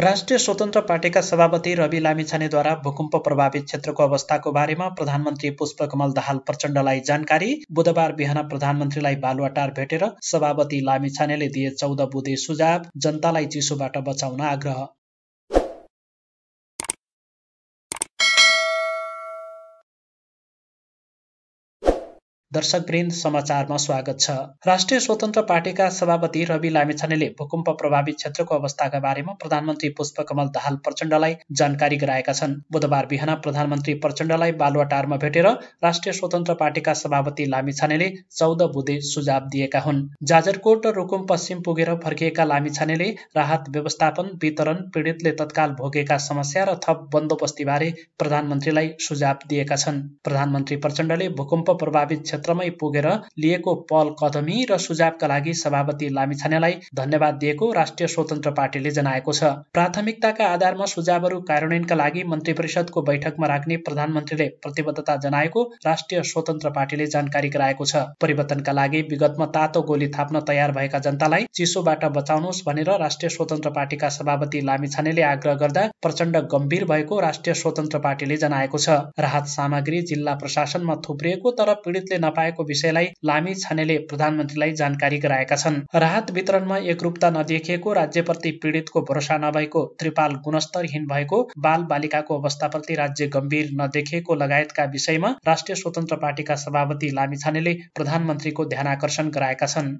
राष्ट्रिय स्वतन्त्र पार्टीका सभापति रवि लामिछानेद्वारा भूकम्प प्रभावित क्षेत्रको अवस्थाको बारेमा प्रधानमन्त्री पुष्पकमल दाहाल प्रचण्डलाई जानकारी बुधबार बिहान प्रधानमन्त्रीलाई बालुवाटार भेटेर सभापति लामिछानेले दिए चौध बुधे सुझाव जनतालाई चिसोबाट बचाउन आग्रह दर्शकवृन्द समाचारमा स्वागत छ राष्ट्रिय स्वतन्त्र पार्टीका सभापति रवि लामिछानेले भूकम्प प्रभावित क्षेत्रको अवस्थाका बारेमा प्रधानमन्त्री पुष्पकमल दाहाल प्रचण्डलाई जानकारी गराएका छन् बुधबार बिहान प्रधानमन्त्री प्रचण्डलाई बालुवाटारमा भेटेर राष्ट्रिय स्वतन्त्र पार्टीका सभापति लामिछानेले चौध बुधे सुझाव दिएका हुन् जाजरकोट र रुकुम पश्चिम पुगेर फर्किएका लामिछानेले राहत व्यवस्थापन वितरण पीडितले तत्काल भोगेका समस्या र थप बन्दोबस्ती बारे प्रधानमन्त्रीलाई सुझाव दिएका छन् प्रधानमन्त्री प्रचण्डले भूकम्प प्रभावित क्षेत्र क्षेत्रमै पुगेर लिएको पहल कदमी र सुझावका लागि सभापति लामिछानेलाई धन्यवाद दिएको राष्ट्रिय स्वतन्त्र पार्टीले जनाएको छ प्राथमिकताका आधारमा सुझावहरू कार्यान्वयनका लागि मन्त्री परिषदको बैठकमा राख्ने प्रधानमन्त्रीले प्रतिबद्धता जनाएको राष्ट्रिय स्वतन्त्र पार्टीले जानकारी गराएको छ परिवर्तनका लागि विगतमा तातो गोली थाप्न तयार भएका जनतालाई चिसोबाट बचाउनुहोस् भनेर राष्ट्रिय स्वतन्त्र पार्टीका सभापति लामिछानेले आग्रह गर्दा प्रचण्ड गम्भीर भएको राष्ट्रिय स्वतन्त्र पार्टीले जनाएको छ राहत सामग्री जिल्ला प्रशासनमा थुप्रिएको तर पीडितले नपाएको विषयलाई लामी छानेले प्रधानमन्त्रीलाई जानकारी गराएका छन् राहत वितरणमा एकरूपता नदेखिएको राज्यप्रति पीडितको भरोसा नभएको त्रिपाल गुणस्तरहीन भएको बाल बालिकाको अवस्थाप्रति राज्य गम्भीर नदेखिएको लगायतका विषयमा राष्ट्रिय स्वतन्त्र पार्टीका सभापति छानेले प्रधानमन्त्रीको ध्यान आकर्षण गराएका छन्